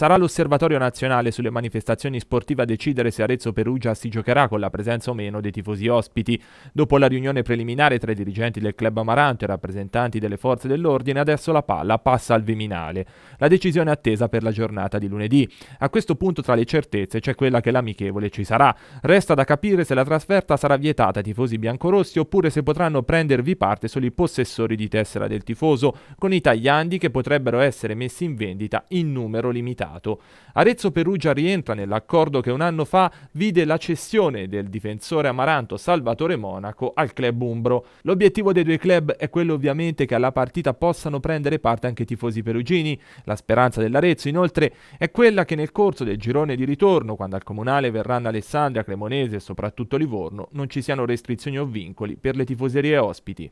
Sarà l'Osservatorio Nazionale sulle manifestazioni sportive a decidere se Arezzo Perugia si giocherà con la presenza o meno dei tifosi ospiti. Dopo la riunione preliminare tra i dirigenti del club amaranto e rappresentanti delle forze dell'ordine, adesso la palla passa al Viminale. La decisione è attesa per la giornata di lunedì. A questo punto tra le certezze c'è quella che l'amichevole ci sarà. Resta da capire se la trasferta sarà vietata ai tifosi biancorossi oppure se potranno prendervi parte solo i possessori di tessera del tifoso, con i tagliandi che potrebbero essere messi in vendita in numero limitato mercato. Arezzo-Perugia rientra nell'accordo che un anno fa vide la cessione del difensore amaranto Salvatore Monaco al club Umbro. L'obiettivo dei due club è quello ovviamente che alla partita possano prendere parte anche i tifosi perugini. La speranza dell'Arezzo inoltre è quella che nel corso del girone di ritorno, quando al comunale verranno Alessandria, Cremonese e soprattutto Livorno, non ci siano restrizioni o vincoli per le tifoserie ospiti.